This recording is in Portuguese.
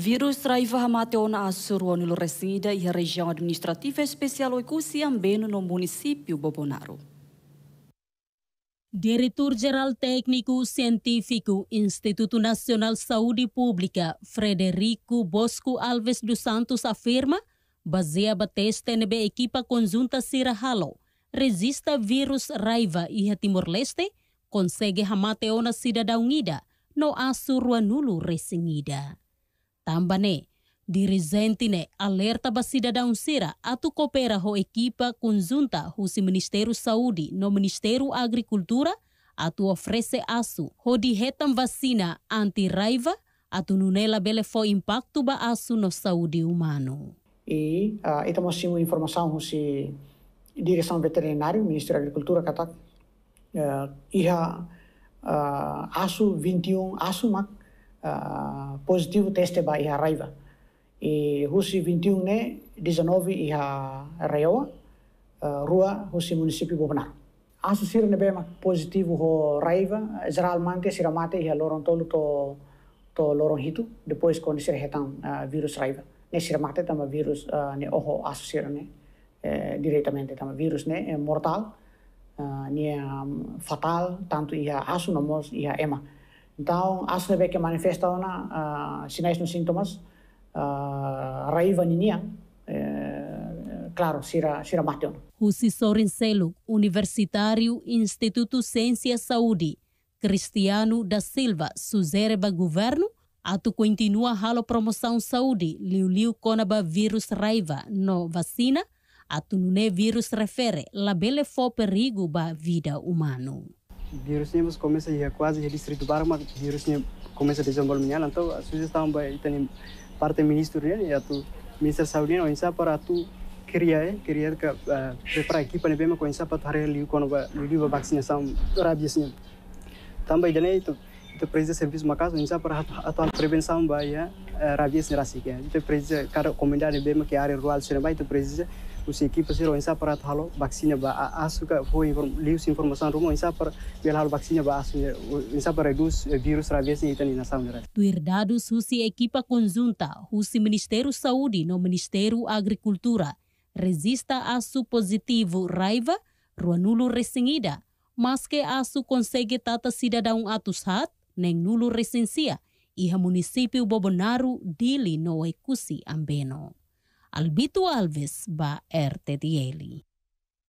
Vírus raiva na assuruano lo resida e região administrativa especial Oikusi ambeno no município Bobonaro. Diretor-Geral Técnico Científico Instituto Nacional Saúde Pública, Frederico Bosco Alves dos Santos afirma, baseaba teste NB equipa conjunta Sirahalo, resista vírus raiva e Timor-Leste, consegue hamateona cidadão ida, no assurua nulo resingida. Tambane, dirigente ne alerta basida daun sira atu coopera ho equipa conjunta husi Ministério Saúde no Ministério Agricultura atu oferece asu ho dihetam vacina anti-raiva atu nunela bele fo impacto ba asu no saúde humano. E uh, estamos tendo informação husi direção veterinária, Ministério da Agricultura katak uh, eh, iha uh, asu 21 asu mak positivo teste ba iha raiva. E husi 21 ne 19 iha reoa, rua husi município Bobenar. Asu sira ne bema positivo ho raiva, geralmente sira mate iha lorong tolu to to lorong hitu, depois quando sira hetan vírus raiva. Ne sira mate tama vírus ne oho asu sira ne diretamente tama vírus ne mortal, ne fatal, tanto iha asu namos iha ema. Então, ASNB é que manifesta uma, uh, sinais nos sintomas, uh, ah, raiva ninia, uh, eh, eh, claro, sira, sira mateu. O Sissorincelo, Universitário Instituto Ciência Saúde, Cristiano da Silva, Suzereba Governo, Ato continua halo promoção saúde, liu-liu conaba vírus raiva, no vacina, ato nune vírus refere, labele for perigo ba vida humano. virusnya bos komisi ya quase jadi seritu barang mat virusnya komisi di Jombol menyala atau susah tambah itu nih partai ministernya ya tu minister saudin orang siapa ratu kerja ya kerja ke prepara equipa nih bema kau siapa hari liu kono ba liu ba vaksinasi rabiesnya tambah jadi itu itu presa service makas orang siapa ratu atau prevensi ba ya rabies nerasi kan itu presa kalau komentar nih bema ke area rural sini ba itu presa usikia pasiro insa para tahalo vaccina ba asuka fo inform informasan rumo insa ba eh, insa rabies e itani susi equipa conjunta, husi Ministério Saúde no Ministério Agricultura, resista a su positivo raiva, ruanulo resingida, mas que a su tata cidadão atus hat, neng nulo resensia, iha município Bobonaru, dili no ekusi ambeno. Albito Alves ba Erte Tieli.